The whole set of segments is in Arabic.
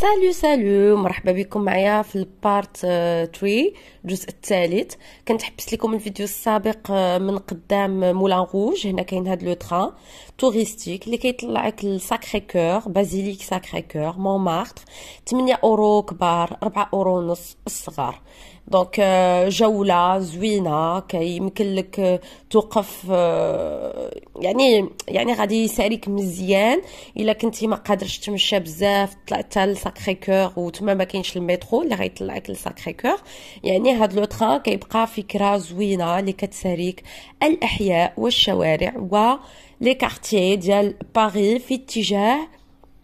سالو سالو مرحبا بكم معايا في البارت 3 آه، الجزء الثالث كنت حبست لكم الفيديو السابق آه، من قدام مولان روج هنا كاين هاد لو تران توريستيك اللي كيطلعك لساكري كور بازيليك ساكري كور مونمارتر 8 اورو كبار 4 اورو ونص الصغار دونك euh, جولة زوينة يمكن لك آه، توقف آه، يعني يعني غادي يساريك مزيان الا كنتي ما قادرش تمشى بزاف طلعت لساكري كور وتما ما كاينش المترو اللي غيطلعك لساكري كور يعني هاد لو تران كيبقى فكرة زوينة اللي كتساريك الاحياء والشوارع و لي كارتيي ديال باري في اتجاه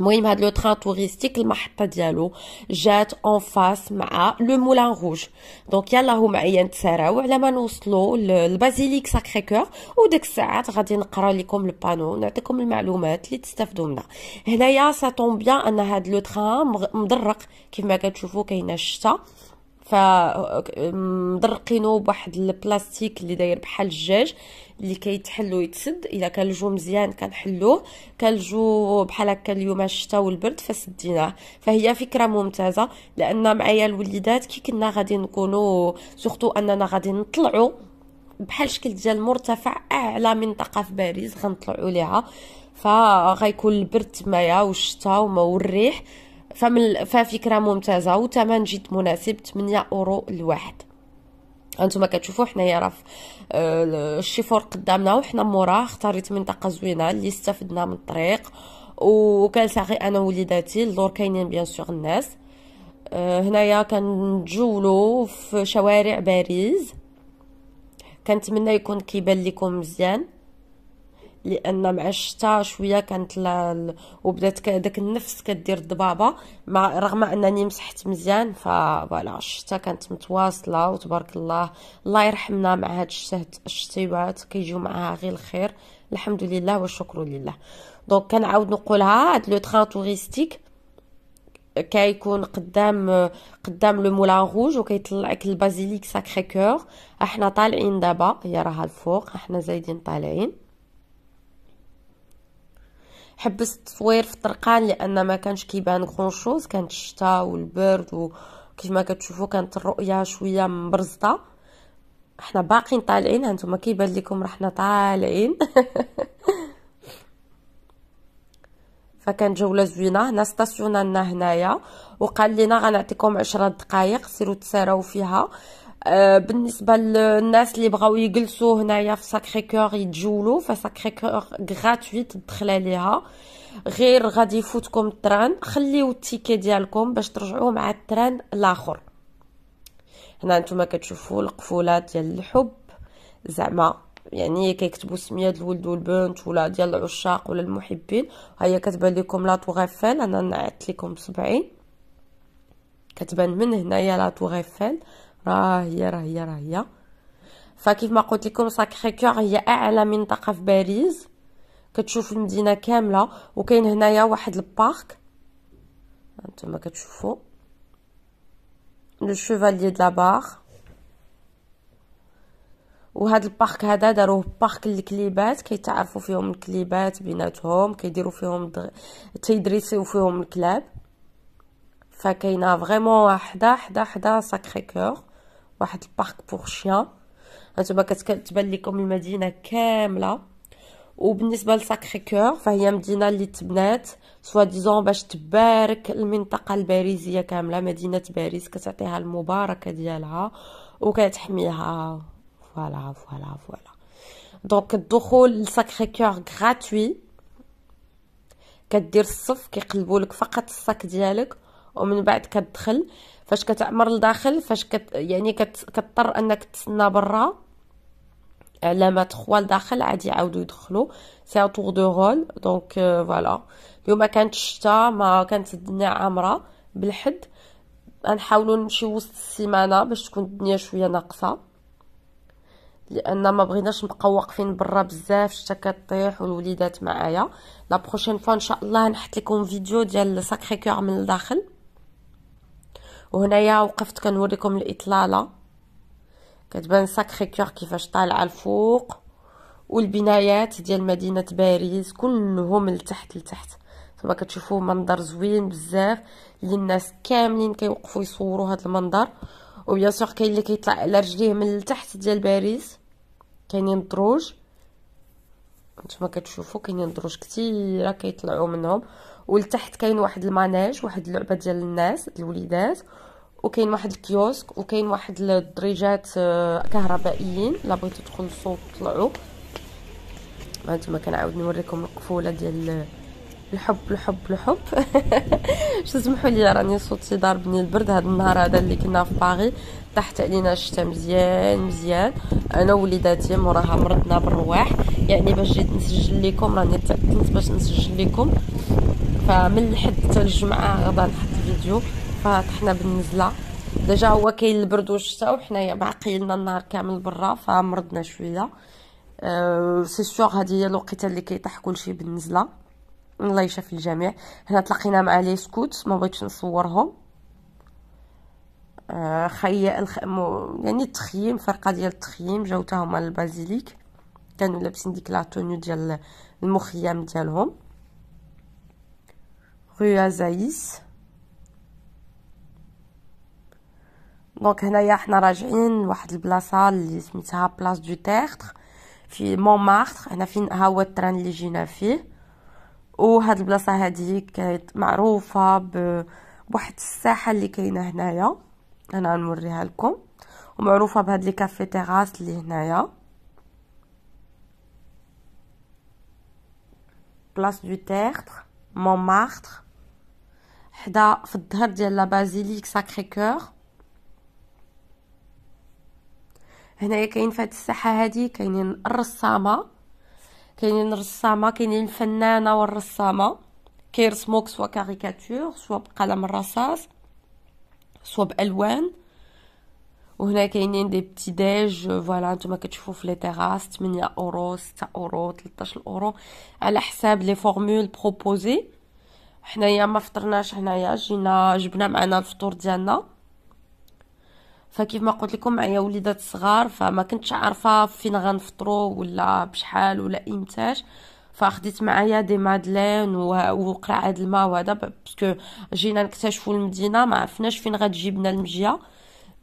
المهم هاد لو تران توريستيك المحطه ديالو جات اون فاس مع لو مولان روج دونك يلاهو معايا نتسراو على ما نوصلوا للبازيليك ساكري كور وديك الساعات غادي نقرا لكم البانو نعطيكم المعلومات اللي تستافدوا منها هنايا سا طون بيان ان هاد لو تران مضرق كيف ما كتشوفوا كاينه الشتا فمدرقينو بواحد البلاستيك اللي داير بحال الدجاج اللي كيتحلو ويتسد الا كان الجو مزيان كنحلوه كان الجو بحال هكا اليوم الشتاء والبرد فسديناه فهي فكره ممتازه لان معايا الوليدات كي كنا غادي نكونوا سورتو اننا غادي نطلعوا بحال شكل ديال مرتفع اعلى منطقه في باريس غنطلعوا ليها فغيكون البرد تمايا والشتاء وما والريح فمن ففكره ممتازه وثمن جد مناسب 8 اورو الواحد هانتوما كتشوفوا حنايا راه آه، الشيفور قدامنا وحنا موراه اختاريت منطقه زوينه اللي استفدنا من الطريق وكنساقي انا ووليداتي اللور كاينين بيان سور الناس آه، هنايا كنتجولوا في شوارع باريس كنتمنى يكون كيبان لكم مزيان لان مع الشتاء شويه كانت ل... وبدات داك النفس كدير الضبابه مع رغم انني مسحت مزيان فوالا الشتاء كانت متواصله وتبارك الله الله يرحمنا مع هاد الشتات الشتيوات كيجيو معها غير الخير الحمد لله والشكر لله دونك كنعاود نقولها هاد لو تران توريستيك كيكون قدام قدام لو مولان روج وكيطلعك البازيليك ساكري كور احنا طالعين دابا هي راها الفوق احنا زايدين طالعين حبست التصوير في الطرقان لان ما كانش كيبان غون شوز كانت الشتاء والبرد ما كتشوفوا كانت الرؤيه شويه مبرزطه حنا باقيين طالعين هانتوما كيبان لكم رحنا طالعين فكانت جوله زوينه هنا ستاسيونا هنايا وقال لنا غنعطيكم عشرة دقائق سيروا تساراو فيها Euh, بالنسبه للناس اللي بغاو يجلسوا هنايا في ساكري كور يتجولوا فساكري كور غراتويت تدخل عليها غير غادي يفوتكم التران خليو التيكي ديالكم باش ترجعوا مع التران الاخر هنا نتوما كتشوفوا القفولات ديال الحب زعما يعني كيكتبوا سميه الولد والبنت ولا ديال العشاق ولا المحبين هيا كتبان لكم لا طوغ انا نعت لكم بصبعي كتبان من هنايا لا طوغ راه هي راه هي راه هي فكيف ما قلت لكم ساكري كور هي اعلى منطقه في باريس كتشوف المدينه كامله وكاين هنايا واحد البارك هانتوما كتشوفوا لو شوفاليي دو لابار وهاد البارك هذا داروه بارك للكليبات كيتعرفوا فيهم الكليبات بيناتهم كيديروا فيهم دغ... تيدريسيو فيهم الكلاب فكاينه فريمون حدا حدا حدا ساكري كور واحد البارك بوغ شيان هانتوما كتبان ليكم المدينه كامله وبالنسبه لساكري كور فهي مدينه اللي تبنات سوا ديزون باش تبارك المنطقه الباريزيه كامله مدينه باريس كتعطيها المباركه ديالها وكتحميها فوالا فوالا فوالا دونك الدخول لساكري كور غراتوي كدير الصف كيقلبوا لك فقط الصاك ديالك ومن بعد كتدخل فاش كتعمر لداخل فاش كت يعني كت كتضطر انك تسنى برا على ما تخوا لداخل عادي يعاودو يدخلو سي تور دو رول دونك فوالا euh, اليوم كانت الشتا ما كانت الدنيا عامره بالحد غنحاولو نمشيو وسط السيمانه باش تكون الدنيا شويه ناقصه لان ما بغيناش نبقاو واقفين برا بزاف الشتا كطيح والوليدات معايا لا بروشين فوا ان شاء الله نحط لكم فيديو ديال ساكري كور من الداخل وهنايا وقفت كنوريكم الاطلاله كتبان ساكري كور كيفاش طالعه الفوق والبنايات ديال مدينه باريس كلهم لتحت لتحت كما كتشوفوا منظر زوين بزاف اللي الناس كاملين كيوقفوا يصوروا هذا المنظر وبيان سور كاين اللي كيطلع على رجليه من التحت ديال باريس كاينين الدروج نتوما كتشوفوا كاينين دروج كثيره كيطلعوا منهم ولتحت كاين واحد المانيج واحد اللعبه ديال الناس الوليدات وكاين واحد الكيوسك وكاين واحد الدريجات آه، كهربائيين لا بغيتو تخلصوا طلعوا هانتوما كنعاود نوريكم القفوله ديال الحب الحب الحب شو تسمحوا لي راني صوتي ضاربني البرد هذا النهار هذا اللي كنا في باغي طاحت علينا الشتا مزيان مزيان انا وليداتي موراها مرضنا بالرواح يعني باش جيت نسجل لكم راني تكنت باش نسجل لكم فمن الحد حتى الجمعه غدا نحط فيديو فطحنا بالنزله ديجا هو كاين البرد والشتاء وحنايا باقي لنا النهار كامل برا فمرضنا شويه أه سي سور هذه هي الوقيته اللي كيطيح كلشي بالنزله الله يشافي الجميع هنا تلاقينا مع لي سكوت ما بغيتش نصورهم آه، خي الخ... مو... يعني التخييم فرقه ديال التخييم جاو هما البازيليك كانوا لابسين ديك لا تونيو ديال المخيم ديالهم rue Azaïs دونك هنايا حنا راجعين لواحد البلاصه اللي سميتها du دو تيرتر في مونمارتر هنا فين ها هو التران اللي جينا فيه هاد البلاصه هادي كانت معروفه بواحد الساحه اللي كاينه هنايا انا نوريها لكم ومعروفه بهاد لي كافي تيغاس اللي هنايا بلاص دو تيرتر مونمارتر حدا في الظهر ديال لابازيليك ساكري كور هنايا كاين في هاد الساحه هادي كاينين الرسامه كاينين الرسامه كاينين الفنانه والرسامه كيرسموك سوا كاريكاتور سوا بقلم الرصاص سوا بالوان وهنا كاينين دي بتي ديج فوالا نتوما كتشوفوا في لي تيراس 8 اورو 6 اورو 13 اورو على حساب لي فورمول بروبوزي حنايا ما فطرناش حنايا جينا جبنا معنا الفطور ديالنا فكيف ما قلت لكم معايا وليدات صغار فما كنتش عارفه فين غنفطروا ولا بشحال ولا امتاش فاخديت معايا دي مادلين هاد الماء وهذا باسكو جينا نكتشفوا المدينه ما عرفناش فين غتجيبنا المجيه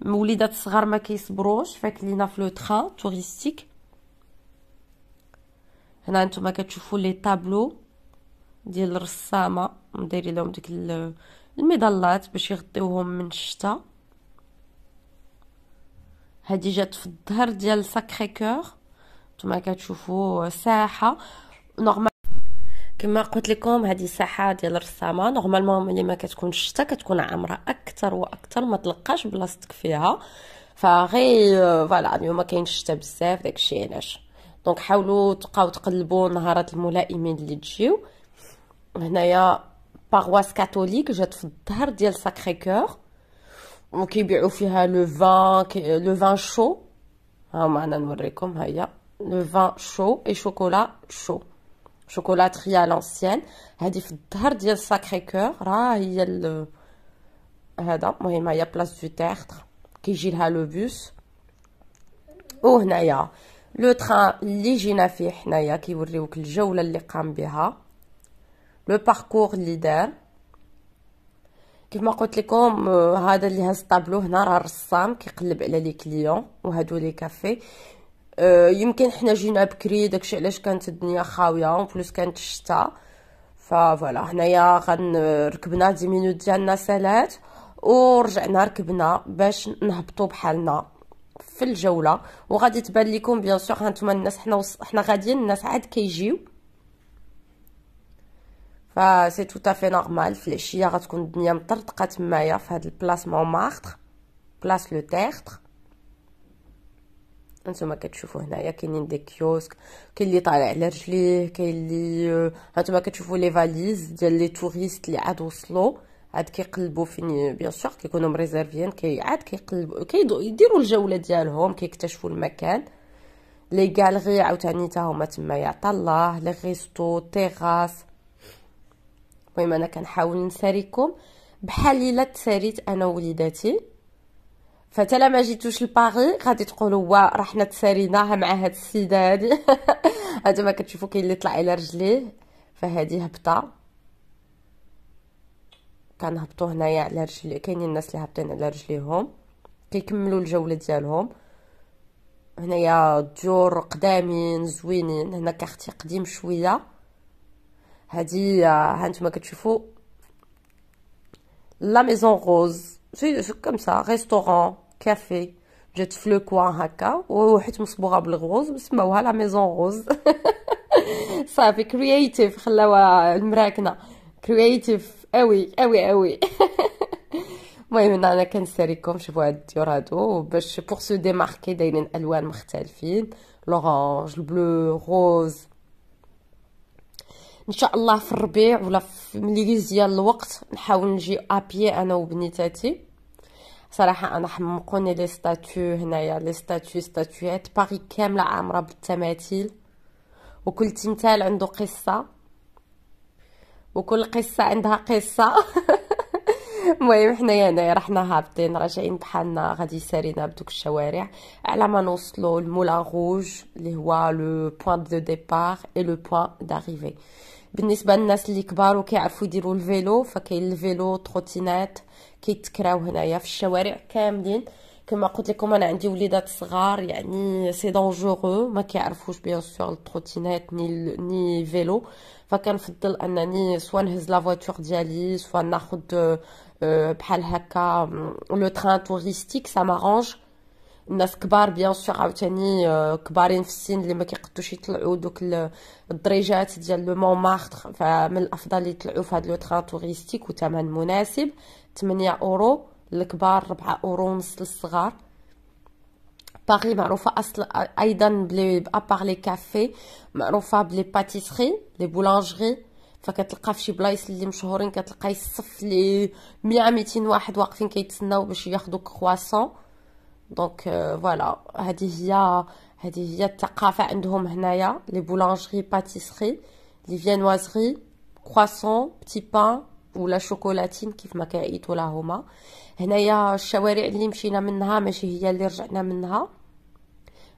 وليدات صغار ما كيصبروش فاكلينا في لو تران توريستيك هنا انتم كتشوفوا لي طابلو ديال الرسامه مديري لهم ديك المظلات باش يغطيوهم من الشتاء هذه جات في الظهر ديال ساكري كور نتوما كتشوفوا ساحه نورمال كما قلت لكم هذه ساحه ديال الرسامه نورمالمون ملي ما كتكونش الشتا كتكون عامره اكثر واكثر ما تلقاش بلاصتك فيها فغي فوالا اليوم كاين الشتا بزاف داكشي علاش دونك حاولوا تبقاو تقلبوا نهارات الملائمين اللي تجيو naya paroisse catholique j'ai fait tard le sacré cœur ok bien au fil le vin le vin chaud ah maintenant vous voyez comme il le vin chaud et chocolat chaud chocolatrye à l'ancienne j'ai fait tard dire sacré cœur là il y a le moi il m'a place du tertre, qui gira le bus oh naya le train les gens viennent naya qui vont dire quel jour là les cambiais لو باركور اللي دار كيف قلت لكم هذا اللي هاز طابلو هنا راه الرسام كيقلب على لي كليون وهادو لي كافي يمكن حنا جينا بكري داكشي علاش كانت الدنيا خاويه اون بلوس كانت الشتاء فوالا هنايا غنركبنا دي مينوت ديالنا سالات ورجعنا ركبنا باش نهبطوا بحالنا في الجوله وغادي تبان لكم بيان سور هانتوما الناس حنا وص... حنا غاديين الناس عاد كيجيو فسي تو تافي نورمال في العشيه غتكون الدنيا مطرطقه تمايا في هاد البلاص مونمارتر بلاس لو تيرتر انتما كتشوفوا هنايا كاينين دي كيوسك كاين اللي طالع على رجليه كاين اللي هانتوما كتشوفوا لي فاليز ديال لي توريست اللي عاد وصلوا عاد كيقلبوا فين بيان سور كيكونوا مريزيرفيين كي عاد كيقلبوا كيديروا الجوله ديالهم كيكتشفوا المكان لي غالغي عاوتاني حتى هما تمايا طلاه لي غيستو تيغاس المهم انا كنحاول نساريكم بحال الا تساريت انا ووليداتي فتا ما جيتوش لباغي غادي تقولوا وا راه حنا تساريناها مع هاد السيده هادي ما كتشوفوا كاين اللي طلع على رجليه فهادي هبطه كنهبطوا هنايا على رجلي كاينين الناس اللي هابطين على رجليهم كيكملوا الجوله ديالهم هنايا الديور قدامين زوينين هنا كاختي قديم شويه Elle dit à la maison rose c'est comme ça restaurant café je te fleuque ou un haka rose la maison rose ça fait creative hein creative ah oui ah oui eh oui moi maintenant bah, je suis à je vois pour se démarquer des nôtres couleurs l'orange le bleu rose ان شاء الله في الربيع ولا في ملي ديال الوقت نحاول نجي ابيي انا وبنيتاتي صراحه انا حمقوني لي ستاتيو هنايا لي ستاتيو ستاتيوات باغي كامله عامره بالتماثيل وكل تمثال عنده قصه وكل قصه عندها قصه المهم حنايا هنايا رحنا هابطين راجعين بحالنا غادي سارينا بدوك الشوارع على ما نوصلو المولا غوج اللي هو لو بوين دو ديبار اي لو بوين داريفي بالنسبه للناس اللي كبار وكيعرفوا يديروا الفيلو فكاين الفيلو تروتينات كيتكراو هنايا في الشوارع كاملين كما قلت لكم انا عندي وليدات صغار يعني سي دونجورو ما كيعرفوش بيان سور التروتينات ني ني فيلو فكنفضل انني سوا نهز لا فواتور ديالي سوا ناخذ آه، بحال هكا لو تران توريستيك سا مارونج الناس كبار بيان سور عاوتاني آه، كبارين في السن اللي ما كيقدوش يطلعوا دوك الدريجات ديال لو مونمارتر فمن الافضل يطلعوا في هاد لو تران توريستيك وثمن مناسب 8 اورو للكبار 4 اورو ونص للصغار باغي معروفه اصل آه، ايضا بلي ابار لي كافي معروفه بلي باتيسري لي بولانجري فكتلقى في شي بلايص اللي مشهورين كتلقاي الصف لي 100 200 واحد واقفين كيتسناو باش ياخذوا كرواسون دونك فوالا هذه هي هذه هي الثقافه عندهم هنايا لي بولانجري باتيسري لي فيانوازري كرواسون بتي بان ولا شوكولاتين كيف ما كيعيطوا هما هنايا الشوارع اللي مشينا منها ماشي هي اللي رجعنا منها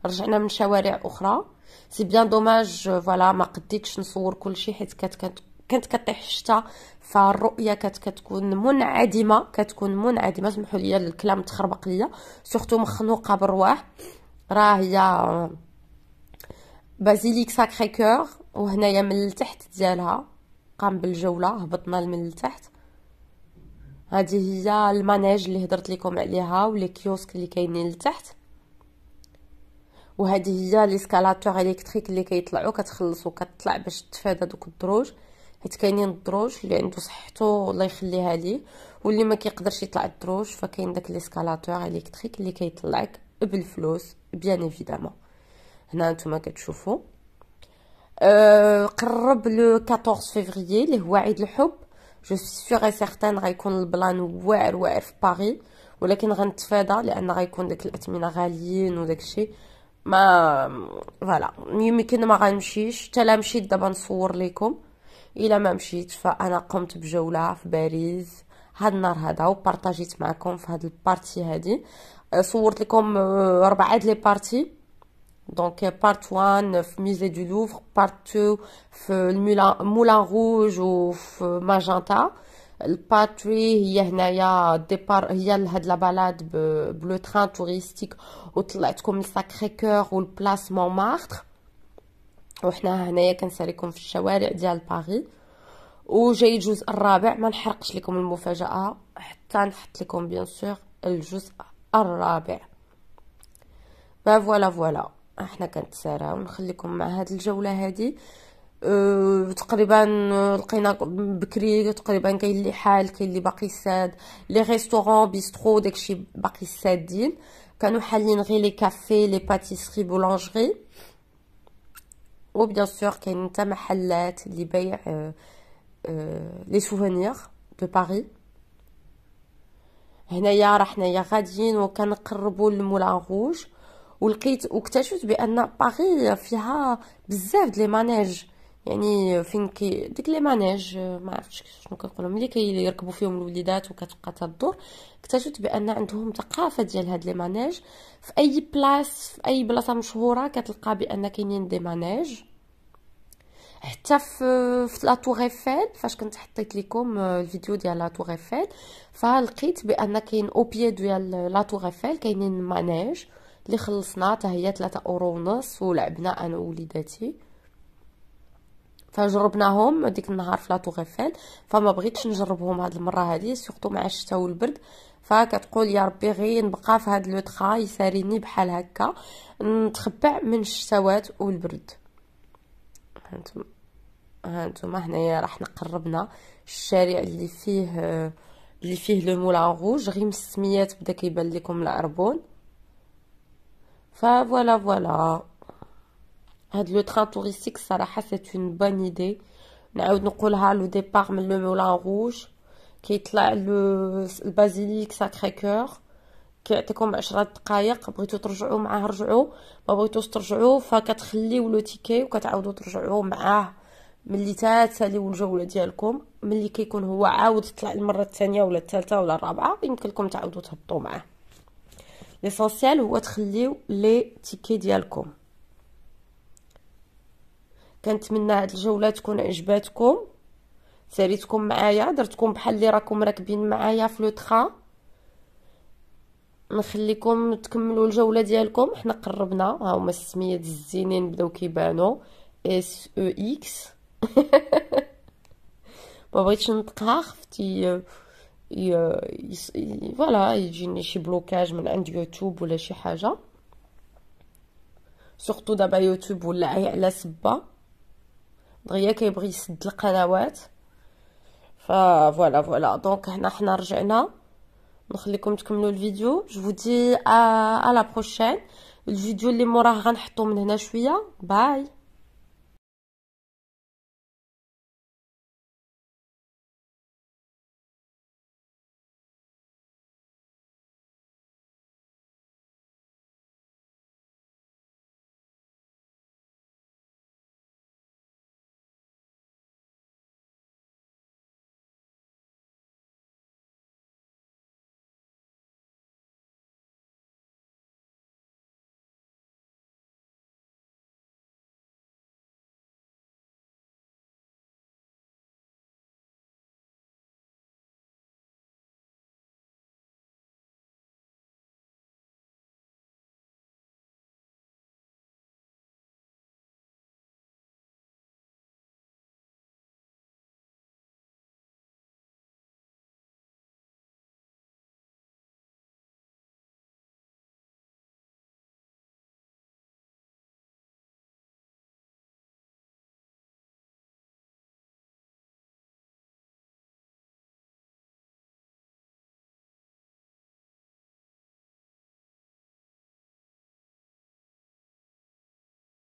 رجعنا من شوارع اخرى سي بيان دوماج فوالا ما قديتش نصور كل شيء حيت كانت كانت كطيح الشتاء فالرؤيه كانت كتكون منعدمه كتكون منعدمه سمحوا لي الكلام تخربق ليا سورتو مخنوقه بالرواح راه هي بازيليك ساكري كور وهنايا من التحت ديالها قام بالجوله هبطنا من التحت هذه هي المانيج اللي هضرت لكم عليها ولي كيوسك اللي كاينين لتحت وهذه هي ليسكالاتور الكتريك اللي كيطلعوا كتخلصوا كتطلع باش تفادى دوك الدروج حيت كاينين الدروج اللي عنده صحته الله يخليها ليه واللي ما كيقدرش يطلع الدروج فكاين داك ليسكالاتور الكتريك اللي كيطلعك بالفلوس بيان ايفيدامون هنا نتوما كتشوفوا أه، قرب لو 14 فيفري اللي هو عيد الحب جو سيغ اي سيغتان غيكون البلان واعر واعر في باري ولكن غنتفادى لان غيكون داك الاثمنه غاليين وداك الشيء ما فوالا يمكن ما غنمشيش حتى لا مشيت دابا نصور لكم الا ما مشيت فانا قمت بجوله في باريس هاد النهار هذا وبارطاجيت معكم في هاد البارتي هادي أه، صورت لكم أه، ربعه لي بارتي دونك بارت 1 في ميزي دو لوفر بارت 2 في المولان روج وفي ماجنتا البارت هي هنايا ديبار هي لهاد لا بالاد بلو تران توريستيك وطلعتكم لساكري كور والبلاس مونمارتر وحنا هنايا كنساليكم في الشوارع ديال باغي وجاي الجزء الرابع ما نحرقش لكم المفاجاه حتى نحط لكم بيان سور الجزء الرابع با فوالا فوالا احنا كنتساراو نخليكم مع هاد الجوله هادي أه تقريبا لقينا بكري تقريبا كاين اللي حال كاين اللي باقي ساد لي ريستوران بيسترو داكشي باقي سادين كانوا حالين غير لي كافي لي باتيسري بولانجري وبيان سور كاين حتى محلات لبيع آه، آه، لي سوفونير دو باريس هنايا راه حنايا غاديين وكنقربوا للمولان روج ولقيت واكتشفت بان باغي فيها بزاف دلي مانيج يعني فين كي ديك لي مانيج آه، ما عرفتش شنو كنقولهم اللي كيركبوا فيهم الوليدات وكتبقى تدور اكتشفت بان عندهم ثقافه ديال هاد لي مانيج في اي بلاص في اي بلاصه مشهوره كتلقى بان كاينين دي مانيج حتى في في لا تور ايفيل فاش كنت حطيت لكم آه، الفيديو ديال لا تور ايفيل فلقيت بان كاين او بي ديال لا تور ايفيل كاينين مانيج اللي خلصنا حتى هي 3 اورو ونص ولعبنا انا ووليداتي فجربناهم ديك النهار في لا تور ايفيل فما بغيتش نجربهم هاد المره هادي سورتو مع الشتاء والبرد فكتقول يا ربي غير نبقى في هاد لو تخا يساريني بحال هكا نتخبع من الشتوات والبرد هانتم هانتوما هنايا راح قربنا الشارع اللي فيه اللي فيه لو مولا روج غير من السميات بدا كيبان لكم العربون فوالا فوالا هاد لو تران توريستيك صراحه سي اون بون ايدي نعاود نقولها لو ديبار من لو مولا روج كيطلع لو البازيليك ساكري كور كيعطيكم 10 دقائق بغيتو ترجعوا معاه رجعوا ما بغيتوش ترجعوا فكتخليو لو تيكي وكتعاودوا ترجعوا معاه ملي تتساليو الجوله ديالكم ملي كيكون هو عاود طلع المره الثانيه ولا الثالثه ولا الرابعه يمكن لكم تعاودوا تهبطوا معاه ليسونسيال هو تخليو لي تيكي ديالكم كنتمنى هاد الجوله تكون عجباتكم ساريتكم معايا درتكم بحال اللي راكم راكبين معايا في لو نخليكم تكملوا الجوله ديالكم حنا قربنا ها هما السميات الزينين بداو كيبانو اس او اكس ما بغيتش نطقها خفت فوالا يجيني شي بلوكاج من عند يوتيوب ولا شي حاجه سورتو دابا يوتيوب ولا على سبه دغيا كيبغي يسد القنوات فوالا فوالا دونك هنا حنا رجعنا comme je vous dis à la prochaine vidéo hein. bye